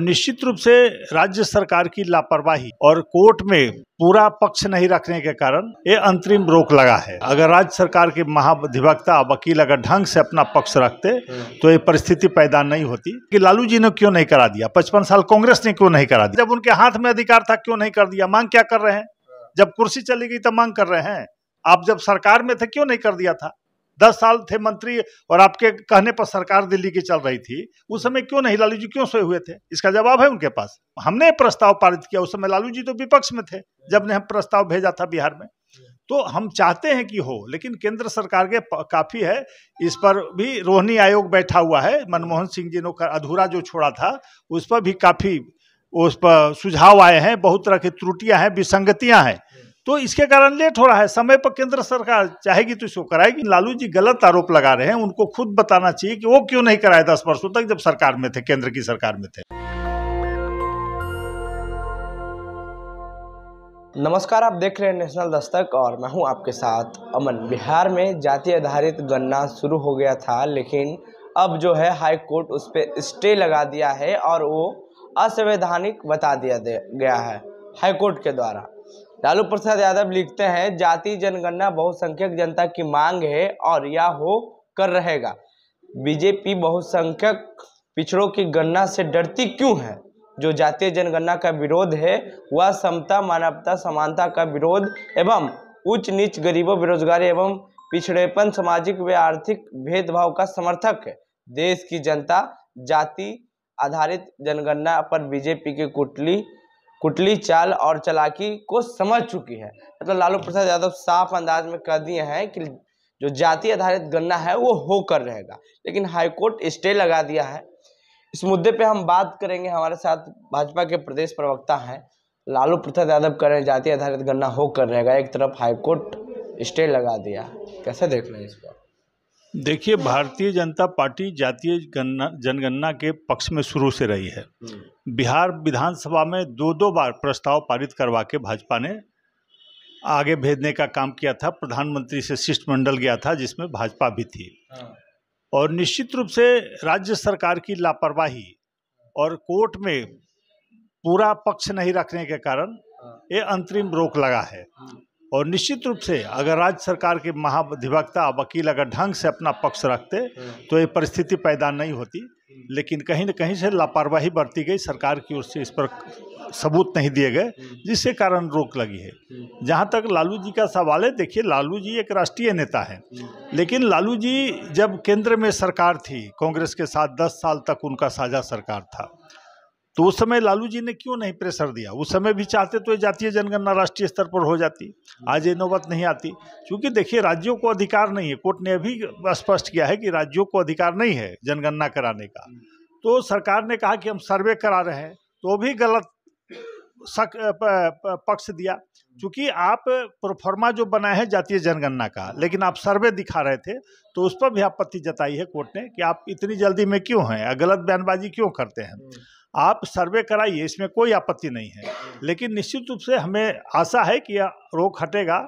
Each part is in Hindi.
निश्चित रूप से राज्य सरकार की लापरवाही और कोर्ट में पूरा पक्ष नहीं रखने के कारण ये अंतरिम रोक लगा है अगर राज्य सरकार के महाधिवक्ता वकील अगर ढंग से अपना पक्ष रखते तो ये परिस्थिति पैदा नहीं होती कि लालू जी ने क्यों नहीं करा दिया पचपन साल कांग्रेस ने क्यों नहीं करा दिया जब उनके हाथ में अधिकार था क्यों नहीं कर दिया मांग क्या कर रहे हैं जब कुर्सी चली गई तो मांग कर रहे हैं आप जब सरकार में थे क्यों नहीं कर दिया था दस साल थे मंत्री और आपके कहने पर सरकार दिल्ली की चल रही थी उस समय क्यों नहीं लालू जी क्यों सोए हुए थे इसका जवाब है उनके पास हमने प्रस्ताव पारित किया उस समय लालू जी तो विपक्ष में थे जब ने हम प्रस्ताव भेजा था बिहार में तो हम चाहते हैं कि हो लेकिन केंद्र सरकार के काफ़ी है इस पर भी रोहिणी आयोग बैठा हुआ है मनमोहन सिंह जी ने अधूरा जो छोड़ा था उस पर भी काफ़ी उस पर सुझाव आए हैं बहुत तरह की त्रुटियां हैं विसंगतियां हैं तो इसके कारण लेट हो रहा है समय पर केंद्र सरकार चाहेगी तो इसको कराएगी लालू जी गलत आरोप लगा रहे हैं उनको खुद बताना चाहिए कि वो क्यों नहीं कराए दस वर्षों तक जब सरकार में थे केंद्र की सरकार में थे नमस्कार आप देख रहे हैं नेशनल दस्तक और मैं हूं आपके साथ अमन बिहार में जाति आधारित गणना शुरू हो गया था लेकिन अब जो है हाई कोर्ट उस पर स्टे लगा दिया है और वो असंवैधानिक बता दिया गया है हाई कोर्ट के द्वारा लालू प्रसाद यादव लिखते हैं जाति जनगणना बहुसंख्यक जनता की मांग है और यह हो कर रहेगा बीजेपी बहुसंख्यक पिछड़ों की गणना से डरती क्यों है जो जातीय जनगणना का विरोध है वह समता मानवता समानता का विरोध एवं उच्च नीच गरीबों बेरोजगारी एवं पिछड़ेपन सामाजिक व आर्थिक भेदभाव का समर्थक है देश की जनता जाति आधारित जनगणना पर बीजेपी की कुटली कुटली चाल और चलाकी को समझ चुकी है मतलब लालू प्रसाद यादव साफ अंदाज में कह दिए हैं कि जो जाति आधारित गन्ना है वो होकर रहेगा लेकिन हाईकोर्ट स्टे लगा दिया है इस मुद्दे पे हम बात करेंगे हमारे साथ भाजपा के प्रदेश प्रवक्ता हैं लालू प्रसाद यादव कह रहे हैं जाति आधारित गन्ना होकर रहेगा एक तरफ हाईकोर्ट स्टे लगा दिया कैसे देख रहे हैं इसको देखिए भारतीय जनता पार्टी जातीय गणना जनगणना के पक्ष में शुरू से रही है हम्म। बिहार विधानसभा में दो दो बार प्रस्ताव पारित करवा के भाजपा ने आगे भेजने का काम किया था प्रधानमंत्री से शिष्टमंडल गया था जिसमें भाजपा भी थी हाँ। और निश्चित रूप से राज्य सरकार की लापरवाही और कोर्ट में पूरा पक्ष नहीं रखने के कारण हाँ। ये अंतरिम रोक लगा है हाँ। और निश्चित रूप से अगर राज्य सरकार के महाधिवक्ता वकील अगर ढंग से अपना पक्ष रखते हाँ। तो ये परिस्थिति पैदा नहीं होती लेकिन कहीं न कहीं से लापरवाही बरती गई सरकार की ओर से इस पर सबूत नहीं दिए गए हाँ। जिसके कारण रोक लगी है हाँ। जहाँ तक लालू जी का सवाल है देखिए लालू जी एक राष्ट्रीय नेता है लेकिन लालू जी जब केंद्र में सरकार थी कांग्रेस के साथ दस साल तक उनका साझा सरकार था तो उस समय लालू जी ने क्यों नहीं प्रेशर दिया उस समय भी चाहते तो ये जातीय जनगणना राष्ट्रीय स्तर पर हो जाती आज ये नौबत नहीं आती क्योंकि देखिए राज्यों को अधिकार नहीं है कोर्ट ने अभी स्पष्ट किया है कि राज्यों को अधिकार नहीं है जनगणना कराने का तो सरकार ने कहा कि हम सर्वे करा रहे हैं तो भी गलत सक, पक्ष दिया क्योंकि आप प्रोफॉर्मा जो बनाए हैं जातीय जनगणना का लेकिन आप सर्वे दिखा रहे थे तो उस पर भी आपत्ति जताई है कोर्ट ने कि आप इतनी जल्दी में क्यों हैं गलत बयानबाजी क्यों करते हैं आप सर्वे कराइए इसमें कोई आपत्ति नहीं है लेकिन निश्चित रूप से हमें आशा है कि रोक हटेगा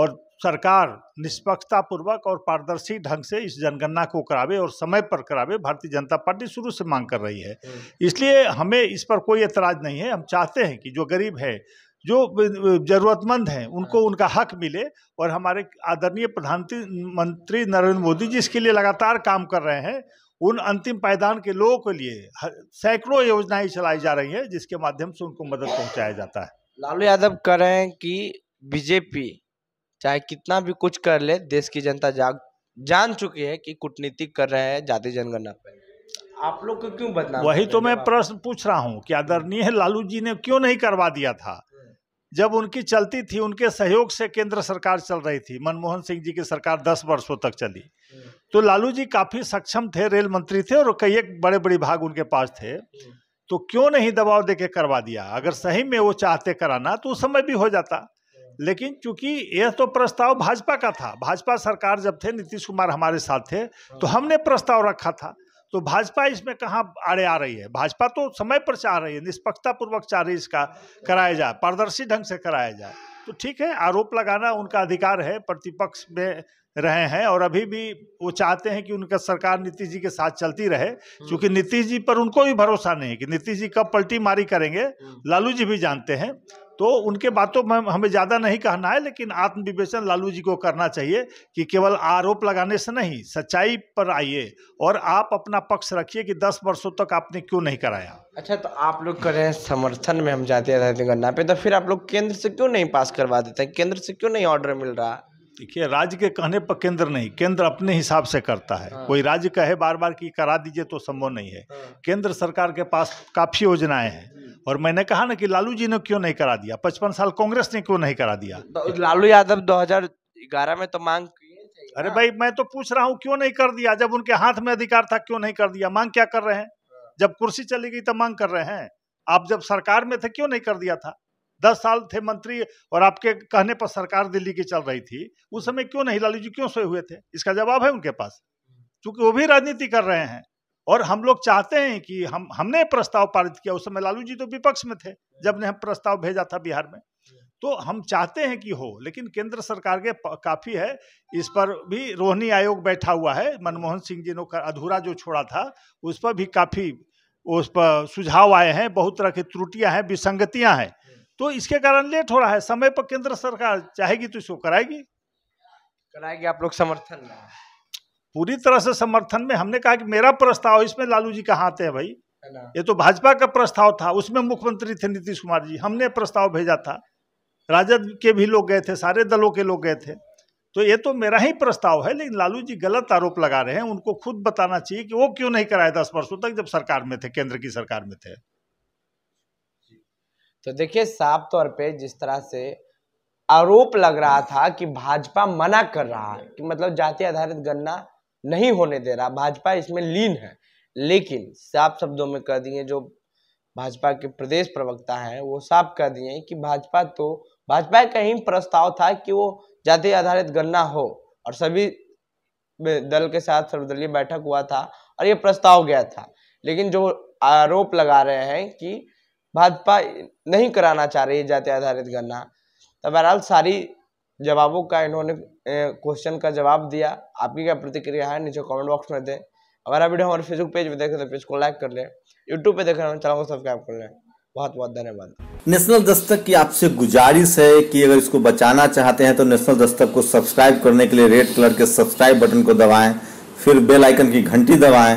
और सरकार निष्पक्षतापूर्वक और पारदर्शी ढंग से इस जनगणना को करावे और समय पर करावे भारतीय जनता पार्टी शुरू से मांग कर रही है इसलिए हमें इस पर कोई एतराज़ नहीं है हम चाहते हैं कि जो गरीब है जो जरूरतमंद हैं उनको उनका हक मिले और हमारे आदरणीय प्रधानमंत्री नरेंद्र मोदी जी इसके लिए लगातार काम कर रहे हैं उन अंतिम पायदान के लोगों के लिए सैकड़ों योजनाएं चलाई जा रही हैं जिसके माध्यम से उनको मदद पहुंचाया जाता है लालू यादव कह रहे हैं कि बीजेपी चाहे कितना भी कुछ कर ले देश की जनता जाग जान चुकी है कि कूटनीति कर रहे हैं जाति जनगणना पर आप लोग को क्यों बदनाम वही तो मैं प्रश्न पूछ रहा हूँ कि आदरणीय लालू जी ने क्यों नहीं करवा दिया था जब उनकी चलती थी उनके सहयोग से केंद्र सरकार चल रही थी मनमोहन सिंह जी की सरकार दस वर्षों तक चली तो लालू जी काफ़ी सक्षम थे रेल मंत्री थे और कई एक बड़े बड़े भाग उनके पास थे तो क्यों नहीं दबाव देके करवा दिया अगर सही में वो चाहते कराना तो उस समय भी हो जाता लेकिन चूंकि यह तो प्रस्ताव भाजपा का था भाजपा सरकार जब थे नीतीश कुमार हमारे साथ थे तो हमने प्रस्ताव रखा था तो भाजपा इसमें कहाँ आड़े आ रही है भाजपा तो समय पर चाह रही है निष्पक्षतापूर्वक चाह रही इसका कराया जाए पारदर्शी ढंग से कराया जाए तो ठीक है आरोप लगाना उनका अधिकार है प्रतिपक्ष में रहे हैं और अभी भी वो चाहते हैं कि उनका सरकार नीतीश जी के साथ चलती रहे हम्म। क्योंकि नीतीश जी पर उनको भी भरोसा नहीं है कि नीतीश जी कब पलटी मारी करेंगे हम्म। लालू जी भी जानते हैं तो उनके बातों में हमें ज़्यादा नहीं कहना है लेकिन आत्मविवेचन लालू जी को करना चाहिए कि केवल आरोप लगाने से नहीं सच्चाई पर आइए और आप अपना पक्ष रखिए कि दस वर्षों तक आपने क्यों नहीं कराया अच्छा तो आप लोग कर रहे हैं समर्थन में हम जाते हैं गन्ना पे तो फिर आप लोग केंद्र से क्यों नहीं पास करवा देते हैं केंद्र से क्यों नहीं ऑर्डर मिल रहा देखिए राज्य के कहने पर केंद्र नहीं केंद्र अपने हिसाब से करता है हाँ। कोई राज्य कहे बार बार कि करा दीजिए तो संभव नहीं है हाँ। केंद्र सरकार के पास काफ़ी योजनाएं हैं और मैंने कहा ना कि लालू जी ने क्यों नहीं करा दिया पचपन साल कांग्रेस ने क्यों नहीं करा दिया तो लालू यादव दो में तो मांग अरे भाई मैं तो पूछ रहा हूँ क्यों नहीं कर दिया जब उनके हाथ में अधिकार था क्यों नहीं कर दिया मांग क्या कर रहे हैं हाँ। जब कुर्सी चली गई तो मांग कर रहे हैं आप जब सरकार में थे क्यों नहीं कर दिया था दस साल थे मंत्री और आपके कहने पर सरकार दिल्ली की चल रही थी उस समय क्यों नहीं लालू जी क्यों सोए हुए थे इसका जवाब है उनके पास क्योंकि वो भी राजनीति कर रहे हैं और हम लोग चाहते हैं कि हम हमने प्रस्ताव पारित किया उस समय लालू जी तो विपक्ष में थे जब ने हम प्रस्ताव भेजा था बिहार में तो हम चाहते हैं कि हो लेकिन केंद्र सरकार के काफ़ी है इस पर भी रोहिणी आयोग बैठा हुआ है मनमोहन सिंह जी ने अधूरा जो छोड़ा था उस पर भी काफ़ी उस पर सुझाव आए हैं बहुत तरह की त्रुटियां हैं विसंगतियां हैं तो इसके कारण लेट हो रहा है समय पर केंद्र सरकार चाहेगी तो इसको कराएगी कराएगी आप लोग समर्थन में पूरी तरह से समर्थन में हमने कहा कि मेरा प्रस्ताव इसमें लालू जी कहाँ आते हैं भाई ये तो भाजपा का प्रस्ताव था उसमें मुख्यमंत्री थे नीतीश कुमार जी हमने प्रस्ताव भेजा था राजद के भी लोग गए थे सारे दलों के लोग गए थे तो ये तो मेरा ही प्रस्ताव है लेकिन लालू जी गलत आरोप लगा रहे हैं उनको खुद बताना चाहिए कि वो क्यों नहीं कराए दस वर्षों तक जब सरकार में थे केंद्र की सरकार में थे तो देखिए साफ तौर पे जिस तरह से आरोप लग रहा था कि भाजपा मना कर रहा है कि मतलब जाति आधारित गणना नहीं होने दे रहा भाजपा इसमें लीन है लेकिन साफ शब्दों में कह दिए जो भाजपा के प्रदेश प्रवक्ता हैं वो साफ कह दिए कि भाजपा तो भाजपा का ही प्रस्ताव था कि वो जाति आधारित गणना हो और सभी दल के साथ सर्वदलीय बैठक हुआ था और ये प्रस्ताव गया था लेकिन जो आरोप लगा रहे हैं कि भाजपा नहीं कराना चाह रही है जाति आधारित गणना तो बहरहाल सारी जवाबों का इन्होंने क्वेश्चन का जवाब दिया आपकी क्या प्रतिक्रिया है नीचे कमेंट बॉक्स में दें हमारा वीडियो हमारे फेसबुक पेज पर देखें तो पेज को लाइक कर लें यूट्यूब पर देख रहे हैं चैनल को सब्सक्राइब कर लें बहुत बहुत धन्यवाद नेशनल दस्तक की आपसे गुजारिश है कि अगर इसको बचाना चाहते हैं तो नेशनल दस्तक को सब्सक्राइब करने के लिए रेड कलर के सब्सक्राइब बटन को दबाएं फिर बेल आइकन की घंटी दबाएं